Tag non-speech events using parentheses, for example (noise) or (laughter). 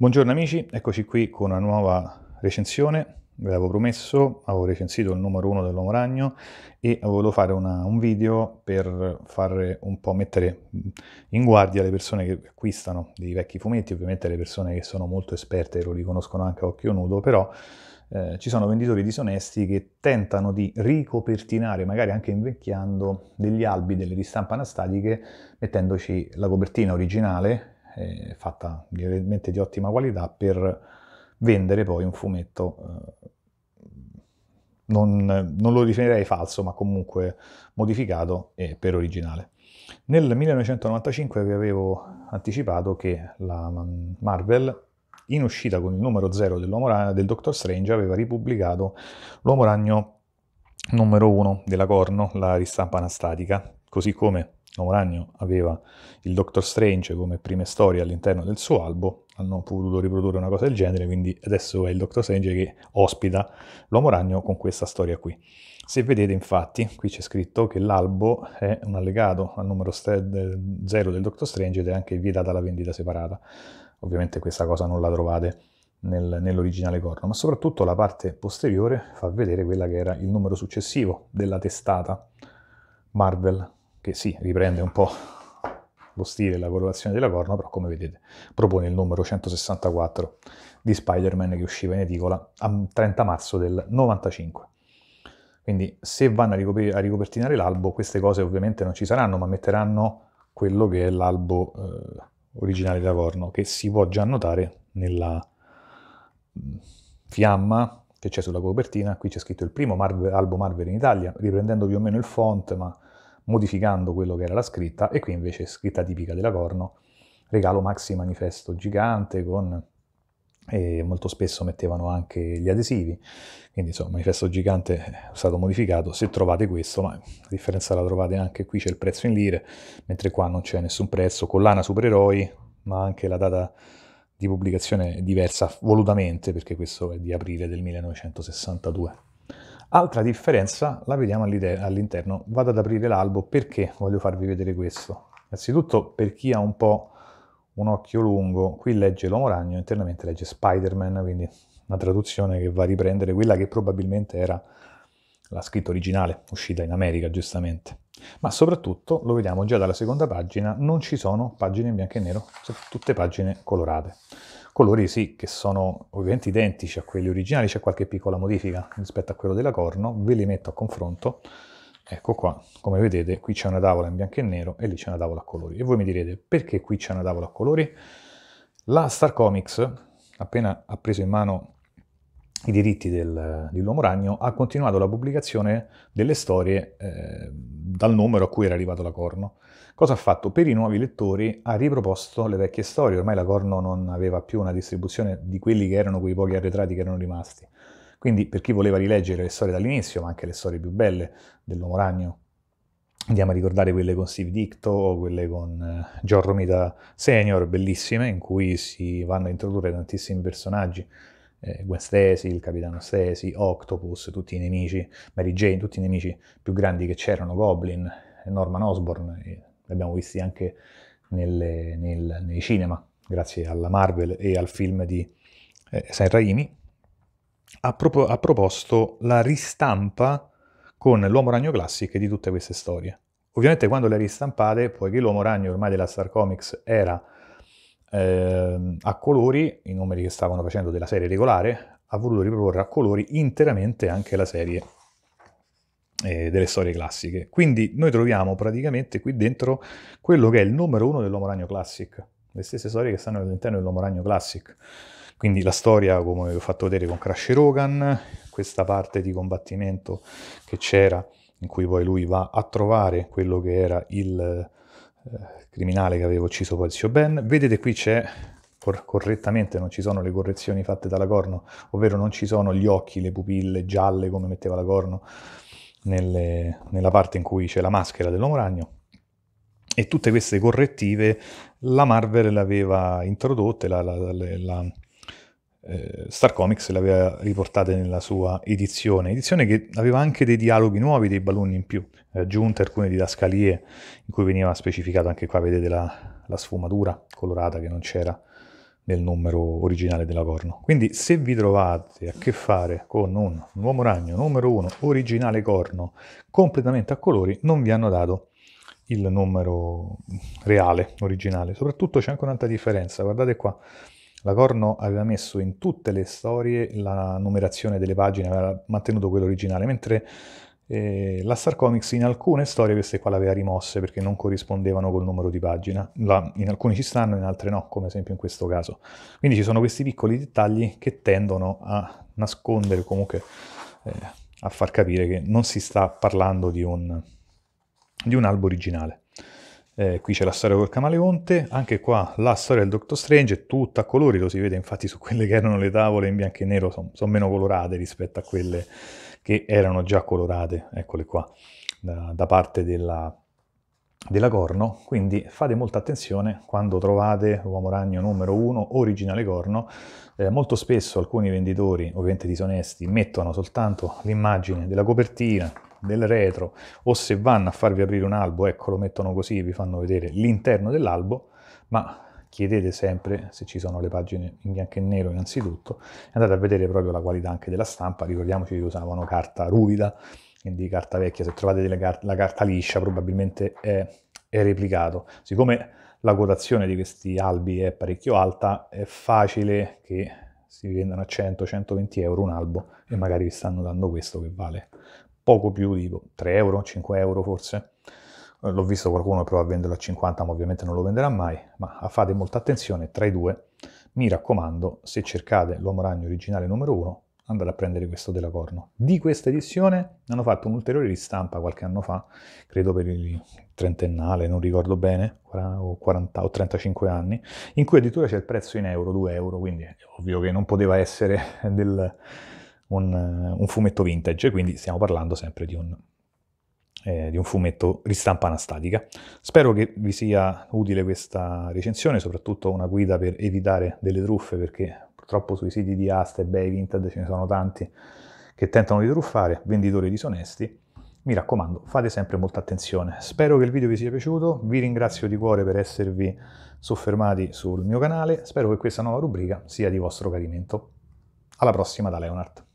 Buongiorno amici, eccoci qui con una nuova recensione. Ve l'avevo promesso, avevo recensito il numero 1 dell'Uomo Ragno e volevo fare una, un video per far un po' mettere in guardia le persone che acquistano dei vecchi fumetti, ovviamente le persone che sono molto esperte lo riconoscono anche a occhio nudo, però eh, ci sono venditori disonesti che tentano di ricopertinare, magari anche invecchiando, degli albi, delle ristampe anastatiche, mettendoci la copertina originale eh, fatta veramente di ottima qualità per vendere poi un fumetto eh, non, non, lo definirei falso, ma comunque modificato e per originale. Nel 1995 vi avevo anticipato che la mm, Marvel, in uscita con il numero 0 del Doctor Strange, aveva ripubblicato l'Uomo Ragno numero 1 della Corno, la ristampa anastatica, così come L'Uomo Ragno aveva il Doctor Strange come prime storie all'interno del suo albo, hanno potuto riprodurre una cosa del genere, quindi adesso è il Doctor Strange che ospita l'Uomo Ragno con questa storia qui. Se vedete infatti, qui c'è scritto che l'albo è un allegato al numero 0 del Doctor Strange ed è anche vietata la vendita separata. Ovviamente questa cosa non la trovate nel, nell'originale corno, ma soprattutto la parte posteriore fa vedere quella che era il numero successivo della testata Marvel che sì, riprende un po' lo stile e la colorazione della corno, però come vedete propone il numero 164 di Spider-Man che usciva in edicola a 30 marzo del 95. Quindi se vanno a, ricop- a ricopertinare l'albo, queste cose ovviamente non ci saranno, ma metteranno quello che è l'albo eh, originale della corno, che si può già notare nella mm, fiamma che c'è sulla copertina. Qui c'è scritto il primo Marvel, albo Marvel in Italia, riprendendo più o meno il font, ma modificando quello che era la scritta, e qui invece scritta tipica della Corno, regalo maxi manifesto gigante con e molto spesso mettevano anche gli adesivi, quindi insomma il manifesto gigante è stato modificato, se trovate questo, ma la differenza la trovate anche qui, c'è il prezzo in lire, mentre qua non c'è nessun prezzo, collana supereroi, ma anche la data di pubblicazione è diversa volutamente, perché questo è di aprile del 1962. Altra differenza la vediamo all'interno. Vado ad aprire l'albo perché voglio farvi vedere questo. Innanzitutto per chi ha un po' un occhio lungo, qui legge l'uomo ragno, internamente legge Spider-Man, quindi una traduzione che va a riprendere quella che probabilmente era la scritta originale, uscita in America giustamente ma soprattutto, lo vediamo già dalla seconda pagina, non ci sono pagine in bianco e nero, sono tutte pagine colorate. Colori sì, che sono ovviamente identici a quelli originali, c'è qualche piccola modifica rispetto a quello della Corno, ve li metto a confronto. Ecco qua, come vedete, qui c'è una tavola in bianco e nero e lì c'è una tavola a colori. E voi mi direte, perché qui c'è una tavola a colori? La Star Comics, appena ha preso in mano i diritti dell'Uomo Ragno, ha continuato la pubblicazione delle storie eh, dal numero a cui era arrivato la Corno. Cosa ha fatto? Per i nuovi lettori ha riproposto le vecchie storie, ormai la Corno non aveva più una distribuzione di quelli che erano quei pochi arretrati che erano rimasti. Quindi per chi voleva rileggere le storie dall'inizio, ma anche le storie più belle dell'Uomo Ragno, andiamo a ricordare quelle con Steve Dicto, quelle con John eh, Romita Senior, bellissime, in cui si vanno a introdurre tantissimi personaggi, eh, Gwen Stacy, il Capitano Stacy, Octopus, tutti i nemici, Mary Jane, tutti i nemici più grandi che c'erano, Goblin, Norman Osborn, li abbiamo visti anche nelle, nel, nei cinema, grazie alla Marvel e al film di eh, San Raimi, ha, propo- ha proposto la ristampa con l'Uomo Ragno Classic di tutte queste storie. Ovviamente quando le ristampate, poiché l'Uomo Ragno ormai della Star Comics era eh, a colori, i numeri che stavano facendo della serie regolare, ha voluto riproporre a colori interamente anche la serie eh, delle storie classiche. Quindi noi troviamo praticamente qui dentro quello che è il numero uno dell'Uomo Ragno Classic, le stesse storie che stanno all'interno dell'Uomo Ragno Classic. Quindi la storia, come vi ho fatto vedere con Crash Rogan, questa parte di combattimento che c'era, in cui poi lui va a trovare quello che era il eh, criminale che aveva ucciso poi il zio Ben. Vedete qui c'è correttamente non ci sono le correzioni fatte dalla Corno, ovvero non ci sono gli occhi, le pupille gialle come metteva la Corno nelle, nella parte in cui c'è la maschera dell'uomo ragno. E tutte queste correttive la Marvel le aveva introdotte, la, la, la, eh, Star Comics le aveva riportate nella sua edizione, edizione che aveva anche dei dialoghi nuovi, dei balloni in più, aggiunte eh, alcune didascalie in cui veniva specificato anche qua, vedete la, la sfumatura colorata che non c'era nel numero originale della Corno. Quindi se vi trovate a che fare con un Uomo Ragno numero 1 originale corno completamente a colori, non vi hanno dato il numero reale, originale. Soprattutto c'è anche un'altra differenza, guardate qua, la Corno aveva messo in tutte le storie la numerazione delle pagine, aveva mantenuto quella originale, mentre eh, la Star Comics in alcune storie queste qua l'aveva rimosse perché non corrispondevano col numero di pagina. La, in alcune ci stanno, in altre no, come esempio in questo caso. Quindi ci sono questi piccoli dettagli che tendono a nascondere, comunque eh, a far capire che non si sta parlando di un, di un albo originale. Eh, qui c'è la storia col camaleonte, anche qua la storia del Doctor Strange è tutta a colori, lo si vede infatti su quelle che erano le tavole in bianco e nero, sono son meno colorate rispetto a quelle che erano già colorate, eccole qua, da, da parte della, della Corno, quindi fate molta attenzione quando trovate Uomo Ragno numero 1 originale Corno, eh, molto spesso alcuni venditori, ovviamente disonesti, mettono soltanto l'immagine della copertina del retro o se vanno a farvi aprire un albo, ecco lo mettono così, e vi fanno vedere l'interno dell'albo, ma chiedete sempre se ci sono le pagine in bianco e nero innanzitutto, andate a vedere proprio la qualità anche della stampa, ricordiamoci che usavano carta ruvida, quindi carta vecchia, se trovate car la carta liscia probabilmente è, è replicato. Siccome la quotazione di questi albi è parecchio alta, è facile che si vendano a 100-120 euro un albo e magari vi stanno dando questo che vale poco più di 3 euro, 5 euro forse. Eh, l'ho visto qualcuno che prova a venderlo a 50, ma ovviamente non lo venderà mai, ma fate molta attenzione tra i due. Mi raccomando, se cercate l'uomo ragno originale numero 1, andate a prendere questo della Corno. Di questa edizione ne hanno fatto un'ulteriore ristampa qualche anno fa, credo per il trentennale, non ricordo bene, o, 40, o 35 anni, in cui addirittura c'è il prezzo in euro, 2 euro, quindi è ovvio che non poteva essere (laughs) del, un, un fumetto vintage, quindi stiamo parlando sempre di un, eh, di un fumetto ristampa anastatica. Spero che vi sia utile questa recensione, soprattutto una guida per evitare delle truffe, perché purtroppo sui siti di Asta e Bay Vintage ce ne sono tanti che tentano di truffare venditori disonesti. Mi raccomando, fate sempre molta attenzione. Spero che il video vi sia piaciuto, vi ringrazio di cuore per esservi soffermati sul mio canale, spero che questa nuova rubrica sia di vostro gradimento. Alla prossima da Leonard.